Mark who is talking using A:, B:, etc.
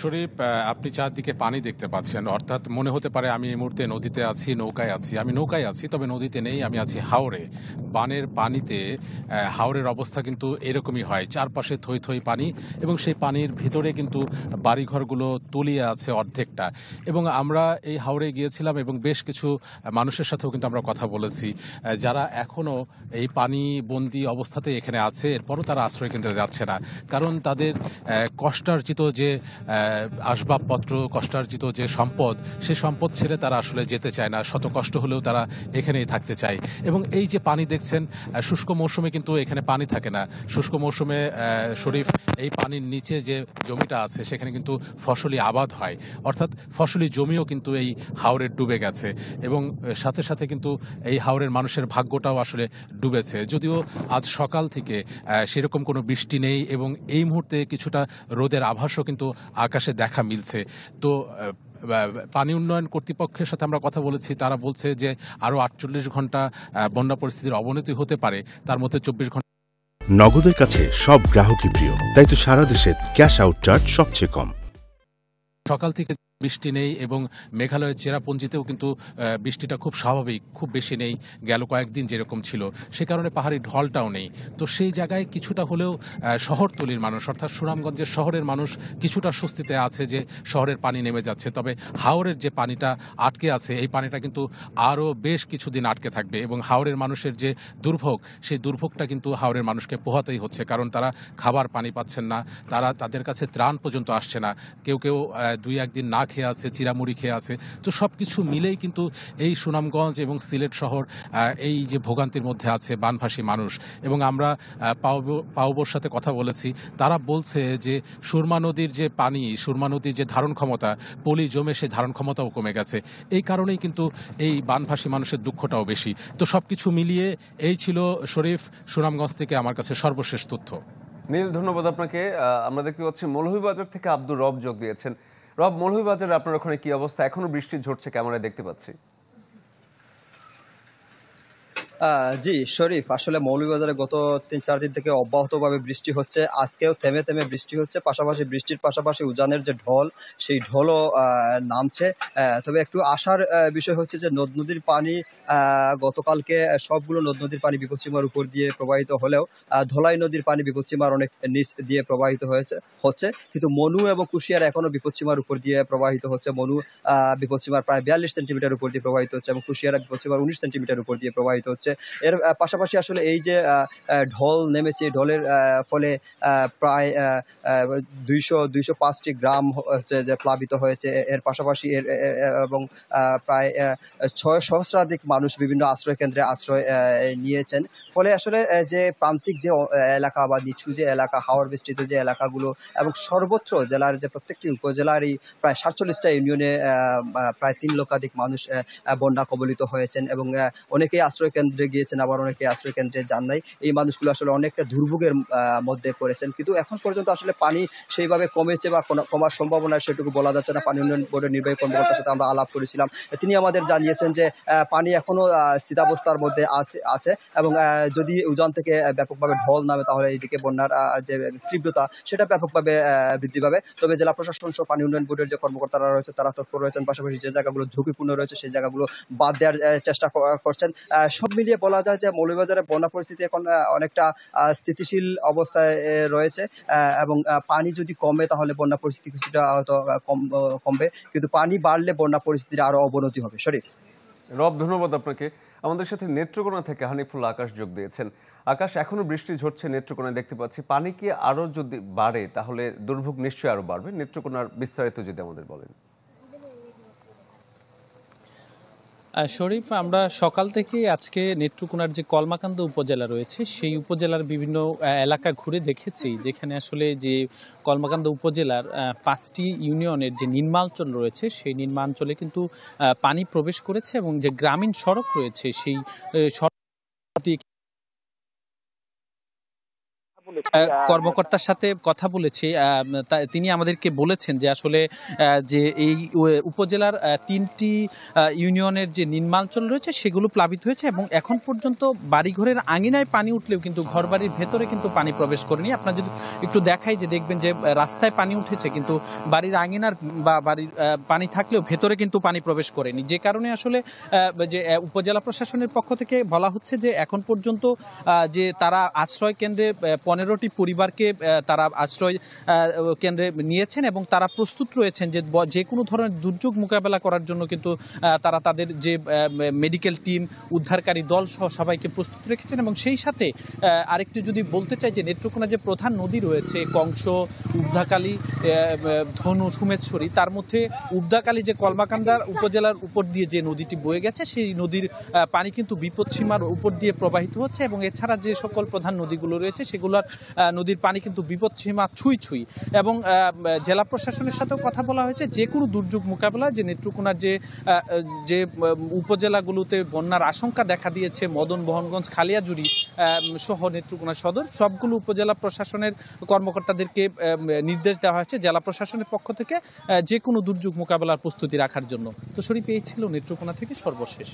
A: শরীফ আপনি চারদিকে পানি দেখতে পাচ্ছেন অর্থাৎ মনে হতে পারে আমি এই মুহূর্তে নদীতে আছি নৌকায় আছি আমি নৌকায় আছি তবে নদীতে নেই আমি আছি হাওড়ে বানের পানিতে হাওড়ের অবস্থা কিন্তু এরকমই হয় চারপাশে থই থই পানি এবং সেই পানির ভিতরে কিন্তু বাড়িঘরগুলো তলিয়ে আছে অর্ধেকটা এবং আমরা এই হাওড়ে গিয়েছিলাম এবং বেশ কিছু মানুষের সাথেও কিন্তু আমরা কথা বলেছি যারা এখনও এই পানি বন্দি অবস্থাতে এখানে আছে এরপরও তারা আশ্রয় কেন্দ্রে যাচ্ছে না কারণ তাদের কষ্টার্জিত যে আসবাবপত্র কষ্টার্জিত যে সম্পদ সে সম্পদ ছেড়ে তারা আসলে যেতে চায় না শত কষ্ট হলেও তারা এখানেই থাকতে চায় এবং এই যে পানি দেখছেন শুষ্ক মৌসুমে কিন্তু এখানে পানি থাকে না শুষ্ক মৌসুমে শরীফ এই পানির নিচে যে জমিটা আছে সেখানে কিন্তু ফসলি আবাদ হয় অর্থাৎ ফসলি জমিও কিন্তু এই হাওরে ডুবে গেছে এবং সাথে সাথে কিন্তু এই হাওরের মানুষের ভাগ্যটাও আসলে ডুবেছে যদিও আজ সকাল থেকে সেরকম কোনো বৃষ্টি নেই এবং এই মুহূর্তে কিছুটা রোদের আভাসও কিন্তু আকাশে দেখা মিলছে তো পানি উন্নয়ন কর্তৃপক্ষের সাথে আমরা কথা বলেছি তারা বলছে যে আরও আটচল্লিশ ঘন্টা বন্যা পরিস্থিতির অবনতি হতে পারে তার মধ্যে চব্বিশ ঘন্টা নগদের কাছে সব গ্রাহকই প্রিয় তাই তো সারা দেশে ক্যাশ আউট চার্জ সবচেয়ে কম সকাল থেকে বৃষ্টি নেই এবং মেঘালয়ের চেরাপুঞ্জিতেও কিন্তু বৃষ্টিটা খুব স্বাভাবিক খুব বেশি নেই গেল কয়েকদিন যেরকম ছিল সে কারণে পাহাড়ি ঢলটাও নেই তো সেই জায়গায় কিছুটা হলেও শহরতলির মানুষ অর্থাৎ সুনামগঞ্জের শহরের মানুষ কিছুটা স্বস্তিতে আছে যে শহরের পানি নেমে যাচ্ছে তবে হাওরের যে পানিটা আটকে আছে এই পানিটা কিন্তু আরও বেশ কিছুদিন আটকে থাকবে এবং হাওরের মানুষের যে দুর্ভোগ সেই দুর্ভোগটা কিন্তু হাওরের মানুষকে পোহাতেই হচ্ছে কারণ তারা খাবার পানি পাচ্ছেন না তারা তাদের কাছে ত্রাণ পর্যন্ত আসছে না কেউ কেউ দুই একদিন না খেয়ে আছে চিরামুড়ি খেয়ে আছে তো সব কিছু মিলেই কিন্তু এই সুনামগঞ্জ এবং সিলেট শহর এই যে ভোগান্তির মধ্যে আছে বানভাসী মানুষ এবং আমরা পাওবর সাথে কথা বলেছি তারা বলছে যে সুরমা নদীর যে পানি সুরমা নদীর যে ধারণ ক্ষমতা পলি জমে সে ধারণ ক্ষমতাও কমে গেছে এই কারণেই কিন্তু এই বানভাসী মানুষের দুঃখটাও বেশি তো সব কিছু মিলিয়ে এই ছিল শরীফ সুনামগঞ্জ থেকে আমার কাছে সর্বশেষ তথ্য
B: নীল ধন্যবাদ আপনাকে আমরা দেখতে পাচ্ছি মৌলভীবাজার থেকে আব্দুর রব
A: যোগ দিয়েছেন রব মৌলভীবাজারের আপনার ওখানে কি অবস্থা এখনো বৃষ্টি ঝরছে ক্যামেরায় দেখতে পাচ্ছি
C: জি শরীফ আসলে মৌলভীবাজারে গত তিন চার দিন থেকে অব্যাহতভাবে বৃষ্টি হচ্ছে আজকেও থেমে থেমে বৃষ্টি হচ্ছে পাশাপাশি বৃষ্টির পাশাপাশি উজানের যে ঢল সেই ঢলও নামছে তবে একটু আশার বিষয় হচ্ছে যে নদ নদীর পানি গতকালকে সবগুলো নদ নদীর পানি বিপদসীমার উপর দিয়ে প্রবাহিত হলেও ধলাই নদীর পানি বিপদসীমার অনেক নিচ দিয়ে প্রবাহিত হয়েছে হচ্ছে কিন্তু মনু এবং কুশিয়ার এখনও বিপদসীমার উপর দিয়ে প্রবাহিত হচ্ছে মনু বিপদসীমার প্রায় বিয়াল্লিশ সেন্টিমিটার উপর দিয়ে প্রবাহিত হচ্ছে এবং কুশিয়ারা বিপদসীমার উনিশ সেন্টিমিটার উপর দিয়ে প্রবাহিত হচ্ছে হচ্ছে এর পাশাপাশি আসলে এই যে ঢল নেমেছে ঢলের ফলে প্রায় দুইশো দুইশো পাঁচটি গ্রাম হচ্ছে যে প্লাবিত হয়েছে এর পাশাপাশি এর এবং প্রায় ছয় সহস্রাধিক মানুষ বিভিন্ন আশ্রয় কেন্দ্রে আশ্রয় নিয়েছেন ফলে আসলে যে প্রান্তিক যে এলাকা বা নিচু যে এলাকা হাওয়ার বেষ্টিত যে এলাকাগুলো এবং সর্বত্র জেলার যে প্রত্যেকটি উপজেলারই প্রায় সাতচল্লিশটা ইউনিয়নে প্রায় তিন লক্ষাধিক মানুষ বন্যা কবলিত হয়েছেন এবং অনেকেই আশ্রয় কেন্দ্রে কেন্দ্রে গিয়েছেন আবার অনেকে আশ্রয় কেন্দ্রে যান নাই এই মানুষগুলো আসলে অনেকটা দুর্ভোগের মধ্যে পড়েছেন কিন্তু এখন পর্যন্ত আসলে পানি সেইভাবে কমেছে বা কমার সম্ভাবনা সেটুকু বলা যাচ্ছে না পানি উন্নয়ন বোর্ডের নির্বাহী কর্মকর্তার সাথে আমরা আলাপ করেছিলাম তিনি আমাদের জানিয়েছেন যে পানি এখনও স্থিতাবস্থার মধ্যে আছে আছে এবং যদি উজান থেকে ব্যাপকভাবে ঢল নামে তাহলে এইদিকে বন্যার যে তীব্রতা সেটা ব্যাপকভাবে বৃদ্ধি পাবে তবে জেলা প্রশাসন সহ পানি উন্নয়ন বোর্ডের যে কর্মকর্তারা রয়েছে তারা তৎপর রয়েছেন পাশাপাশি যে জায়গাগুলো ঝুঁকিপূর্ণ রয়েছে সেই জায়গাগুলো বাদ দেওয়ার চেষ্টা করছেন সব মিলিয়ে বলা যায় যে মৌলভীবাজারের বন্যা পরিস্থিতি এখন অনেকটা স্থিতিশীল অবস্থায় রয়েছে এবং পানি যদি কমে তাহলে বন্যা পরিস্থিতি কিছুটা হয়তো কম কমবে কিন্তু পানি বাড়লে বন্যা পরিস্থিতির আরও অবনতি হবে শরীফ
A: রব ধন্যবাদ আপনাকে আমাদের সাথে নেত্রকোনা থেকে হানিফুল আকাশ যোগ দিয়েছেন আকাশ এখনও বৃষ্টি ঝরছে নেত্রকোনায় দেখতে পাচ্ছি পানি কি আরও যদি বাড়ে তাহলে দুর্ভোগ নিশ্চয়ই আরও বাড়বে নেত্রকোনার বিস্তারিত যদি আমাদের বলেন
B: শরীফ আমরা সকাল থেকে আজকে নেত্রকোনার যে কলমাকান্দ উপজেলা রয়েছে সেই উপজেলার বিভিন্ন এলাকা ঘুরে দেখেছি যেখানে আসলে যে কলমাকান্দ উপজেলার পাঁচটি ইউনিয়নের যে নির্মাঞ্চল রয়েছে সেই নির্মাঞ্চলে কিন্তু পানি প্রবেশ করেছে এবং যে গ্রামীণ সড়ক রয়েছে সেই কর্মকর্তার সাথে কথা বলেছি তিনি আমাদেরকে বলেছেন যে আসলে যে এই উপজেলার তিনটি ইউনিয়নের যে নির্মাঞ্চল রয়েছে সেগুলো প্লাবিত হয়েছে এবং এখন পর্যন্ত বাড়িঘরের আঙিনায় পানি উঠলেও কিন্তু ঘর বাড়ির ভেতরে কিন্তু পানি প্রবেশ করেনি আপনার যদি একটু দেখাই যে দেখবেন যে রাস্তায় পানি উঠেছে কিন্তু বাড়ির আঙিনার বা বাড়ির পানি থাকলেও ভেতরে কিন্তু পানি প্রবেশ করেনি যে কারণে আসলে যে উপজেলা প্রশাসনের পক্ষ থেকে বলা হচ্ছে যে এখন পর্যন্ত যে তারা আশ্রয় কেন্দ্রে পনেরোটি পরিবারকে তারা আশ্রয় কেন্দ্রে নিয়েছেন এবং তারা প্রস্তুত রয়েছেন যে যে কোনো ধরনের দুর্যোগ মোকাবেলা করার জন্য কিন্তু তারা তাদের যে মেডিকেল টিম উদ্ধারকারী দল সহ সবাইকে প্রস্তুত রেখেছেন এবং সেই সাথে আরেকটু যদি বলতে চাই যে নেত্রকোনা যে প্রধান নদী রয়েছে কংস উদ্ধাকালী ধনু সুমেশ্বরী তার মধ্যে উদ্ধাকালী যে কলমাকান্দার উপজেলার উপর দিয়ে যে নদীটি বয়ে গেছে সেই নদীর পানি কিন্তু বিপদসীমার উপর দিয়ে প্রবাহিত হচ্ছে এবং এছাড়া যে সকল প্রধান নদীগুলো রয়েছে সেগুলোর নদীর পানি কিন্তু বিপদসীমা ছুঁই ছুঁই এবং জেলা প্রশাসনের সাথেও কথা বলা হয়েছে যে কোনো দুর্যোগ মোকাবেলা যে নেত্রকোনার যে যে উপজেলাগুলোতে বন্যার আশঙ্কা দেখা দিয়েছে মদন বহনগঞ্জ খালিয়াজুড়ি সহ নেত্রকোনা সদর সবগুলো উপজেলা প্রশাসনের কর্মকর্তাদেরকে নির্দেশ দেওয়া হয়েছে জেলা প্রশাসনের পক্ষ থেকে যে কোনো দুর্যোগ মোকাবেলার প্রস্তুতি রাখার জন্য তো শরীফ এই ছিল নেত্রকোনা থেকে সর্বশেষ